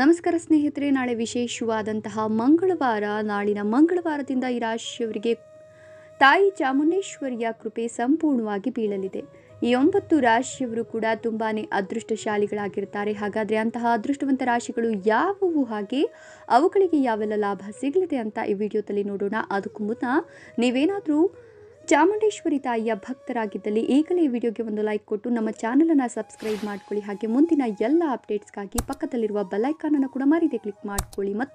ನಮಸ್ಕಾರ ಸ್ನೇಹಿತರೆ ನಾಳೆ ವಿಶೇಷವಾದಂತಹ ಮಂಗಳವಾರ ನಾಳಿನ ಮಂಗಳವಾರದಿಂದ ಈ ರಾಶಿಯವರಿಗೆ ತಾಯಿ ಚಾಮುಂಡೇಶ್ವರಿಯ ಕೃಪೆ ಸಂಪೂರ್ಣವಾಗಿ ಬೀಳಲಿದೆ ಈ ಒಂಬತ್ತು ರಾಶಿಯವರು ಕೂಡ ತುಂಬಾ ಅದೃಷ್ಟಶಾಲಿಗಳಾಗಿರ್ತಾರೆ ಹಾಗಾದರೆ ಅಂತಹ ಅದೃಷ್ಟವಂತ ರಾಶಿಗಳು ಯಾವುವು ಹಾಗೆ ಅವುಗಳಿಗೆ ಯಾವೆಲ್ಲ ಲಾಭ ಸಿಗಲಿದೆ ಅಂತ ಈ ವಿಡಿಯೋದಲ್ಲಿ ನೋಡೋಣ ಅದಕ್ಕೂ ಮುನ್ನ ನೀವೇನಾದರೂ ಚಾಮುಂಡೇಶ್ವರಿ ತಾಯಿಯ ಭಕ್ತರಾಗಿದ್ದಲ್ಲಿ ಈಗಲೇ ಈ ವಿಡಿಯೋಗೆ ಒಂದು ಲೈಕ್ ಕೊಟ್ಟು ನಮ್ಮ ಚಾನಲನ್ನು ಸಬ್ಸ್ಕ್ರೈಬ್ ಮಾಡ್ಕೊಳ್ಳಿ ಹಾಗೆ ಮುಂದಿನ ಎಲ್ಲ ಅಪ್ಡೇಟ್ಸ್ಗಾಗಿ ಪಕ್ಕದಲ್ಲಿರುವ ಬೆಲೈಕಾನನ್ನು ಕೂಡ ಮರೀದೆ ಕ್ಲಿಕ್ ಮಾಡ್ಕೊಳ್ಳಿ ಮತ್ತು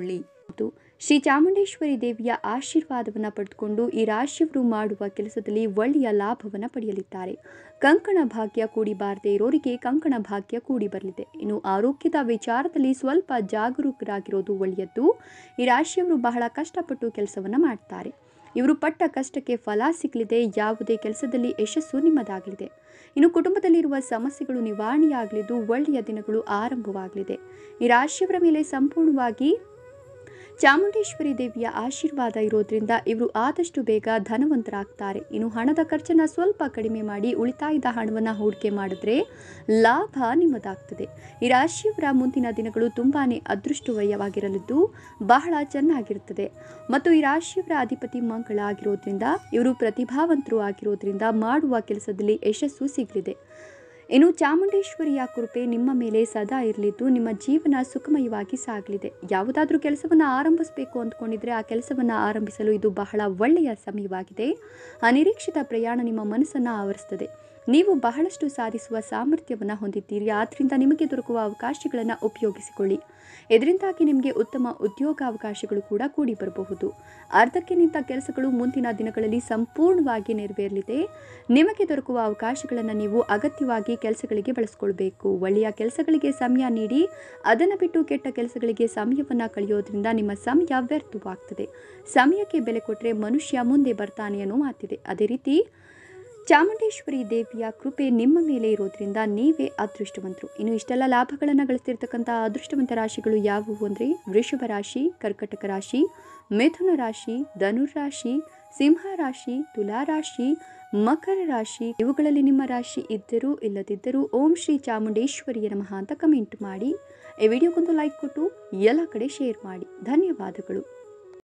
ಮಾಡಿಕೊಳ್ಳಿ ಮತ್ತು ಶ್ರೀ ಚಾಮುಂಡೇಶ್ವರಿ ದೇವಿಯ ಆಶೀರ್ವಾದವನ್ನು ಪಡೆದುಕೊಂಡು ಈ ರಾಶಿಯವರು ಮಾಡುವ ಕೆಲಸದಲ್ಲಿ ಒಳ್ಳೆಯ ಲಾಭವನ್ನು ಪಡೆಯಲಿದ್ದಾರೆ ಕಂಕಣ ಭಾಗ್ಯ ಕೂಡಿ ಬಾರದೇ ಇರೋರಿಗೆ ಕಂಕಣ ಭಾಗ್ಯ ಕೂಡಿ ಬರಲಿದೆ ಇನ್ನು ಆರೋಗ್ಯದ ವಿಚಾರದಲ್ಲಿ ಸ್ವಲ್ಪ ಜಾಗರೂಕರಾಗಿರೋದು ಒಳ್ಳೆಯದ್ದು ಈ ರಾಶಿಯವರು ಬಹಳ ಕಷ್ಟಪಟ್ಟು ಕೆಲಸವನ್ನು ಮಾಡ್ತಾರೆ ಇವರು ಪಟ್ಟ ಕಷ್ಟಕ್ಕೆ ಫಲ ಸಿಗಲಿದೆ ಯಾವುದೇ ಕೆಲಸದಲ್ಲಿ ಯಶಸ್ಸು ನಿಮ್ಮದಾಗಲಿದೆ ಇನ್ನು ಕುಟುಂಬದಲ್ಲಿರುವ ಸಮಸ್ಯೆಗಳು ನಿವಾರಣೆಯಾಗಲಿದ್ದು ಒಳ್ಳೆಯ ದಿನಗಳು ಆರಂಭವಾಗಲಿದೆ ಈ ರಾಶಿಯವರ ಮೇಲೆ ಸಂಪೂರ್ಣವಾಗಿ ಚಾಮುಂಡೇಶ್ವರಿ ದೇವಿಯ ಆಶೀರ್ವಾದ ಇರೋದ್ರಿಂದ ಇವರು ಆದಷ್ಟು ಬೇಗ ಧನವಂತರಾಗ್ತಾರೆ ಇನ್ನು ಹಣದ ಖರ್ಚನ್ನು ಸ್ವಲ್ಪ ಕಡಿಮೆ ಮಾಡಿ ಉಳಿತಾಯದ ಹಣವನ್ನು ಹೂಡಿಕೆ ಮಾಡಿದ್ರೆ ಲಾಭ ನಿಮ್ಮದಾಗ್ತದೆ ಈ ರಾಶಿಯವರ ಮುಂದಿನ ದಿನಗಳು ತುಂಬಾ ಅದೃಷ್ಟವಯವಾಗಿರಲಿದ್ದು ಬಹಳ ಚೆನ್ನಾಗಿರ್ತದೆ ಮತ್ತು ಈ ರಾಶಿಯವರ ಅಧಿಪತಿ ಮಂಗಳ ಆಗಿರೋದ್ರಿಂದ ಇವರು ಪ್ರತಿಭಾವಂತರು ಆಗಿರೋದ್ರಿಂದ ಮಾಡುವ ಕೆಲಸದಲ್ಲಿ ಯಶಸ್ಸು ಸಿಗಲಿದೆ ಇನ್ನು ಚಾಮುಂಡೇಶ್ವರಿಯ ಕೃಪೆ ನಿಮ್ಮ ಮೇಲೆ ಸದಾ ಇರಲಿದ್ದು ನಿಮ್ಮ ಜೀವನ ಸುಖಮಯವಾಗಿ ಸಾಗಲಿದೆ ಯಾವುದಾದ್ರೂ ಕೆಲಸವನ್ನು ಆರಂಭಿಸಬೇಕು ಅಂದ್ಕೊಂಡಿದ್ರೆ ಆ ಕೆಲಸವನ್ನು ಆರಂಭಿಸಲು ಇದು ಬಹಳ ಒಳ್ಳೆಯ ಸಮಯವಾಗಿದೆ ಅನಿರೀಕ್ಷಿತ ಪ್ರಯಾಣ ನಿಮ್ಮ ಮನಸ್ಸನ್ನು ಆವರಿಸ್ತದೆ ನೀವು ಬಹಳಷ್ಟು ಸಾಧಿಸುವ ಸಾಮರ್ಥ್ಯವನ್ನು ಹೊಂದಿದ್ದೀರಿ ಆದ್ದರಿಂದ ನಿಮಗೆ ದೊರಕುವ ಅವಕಾಶಗಳನ್ನು ಉಪಯೋಗಿಸಿಕೊಳ್ಳಿ ಇದರಿಂದಾಗಿ ನಿಮಗೆ ಉತ್ತಮ ಉದ್ಯೋಗಾವಕಾಶಗಳು ಕೂಡ ಕೂಡಿ ಬರಬಹುದು ಅರ್ಧಕ್ಕೆ ನಿಂತ ಕೆಲಸಗಳು ಮುಂದಿನ ದಿನಗಳಲ್ಲಿ ಸಂಪೂರ್ಣವಾಗಿ ನೆರವೇರಲಿದೆ ನಿಮಗೆ ದೊರಕುವ ಅವಕಾಶಗಳನ್ನು ನೀವು ಅಗತ್ಯವಾಗಿ ಕೆಲಸಗಳಿಗೆ ಬಳಸಿಕೊಳ್ಬೇಕು ಒಳ್ಳೆಯ ಕೆಲಸಗಳಿಗೆ ಸಮಯ ನೀಡಿ ಅದನ್ನು ಬಿಟ್ಟು ಕೆಟ್ಟ ಕೆಲಸಗಳಿಗೆ ಸಮಯವನ್ನು ಕಳೆಯೋದ್ರಿಂದ ನಿಮ್ಮ ಸಮಯ ವ್ಯರ್ಥವಾಗ್ತದೆ ಸಮಯಕ್ಕೆ ಬೆಲೆ ಕೊಟ್ಟರೆ ಮನುಷ್ಯ ಮುಂದೆ ಬರ್ತಾನೆ ಅನ್ನೋ ಮಾತಿದೆ ಅದೇ ರೀತಿ ಚಾಮುಂಡೇಶ್ವರಿ ದೇವಿಯ ಕೃಪೆ ನಿಮ್ಮ ಮೇಲೆ ಇರೋದ್ರಿಂದ ನೀವೇ ಅದೃಷ್ಟವಂತರು ಇನ್ನು ಇಷ್ಟೆಲ್ಲ ಲಾಭಗಳನ್ನು ಗಳಿಸ್ತಿರ್ತಕ್ಕಂಥ ಅದೃಷ್ಟವಂತ ರಾಶಿಗಳು ಯಾವುವು ಅಂದರೆ ವೃಷಭ ರಾಶಿ ಕರ್ಕಟಕ ರಾಶಿ ಮಿಥುನ ರಾಶಿ ಧನುರ್ ರಾಶಿ ಸಿಂಹ ರಾಶಿ ತುಲಾ ರಾಶಿ ಮಕರ ರಾಶಿ ಇವುಗಳಲ್ಲಿ ನಿಮ್ಮ ರಾಶಿ ಇದ್ದರೂ ಇಲ್ಲದಿದ್ದರೂ ಓಂ ಶ್ರೀ ಚಾಮುಂಡೇಶ್ವರಿಯ ನಮಃ ಅಂತ ಕಮೆಂಟ್ ಮಾಡಿ ಈ ವಿಡಿಯೋಗೊಂದು ಲೈಕ್ ಕೊಟ್ಟು ಎಲ್ಲ ಕಡೆ ಶೇರ್ ಮಾಡಿ ಧನ್ಯವಾದಗಳು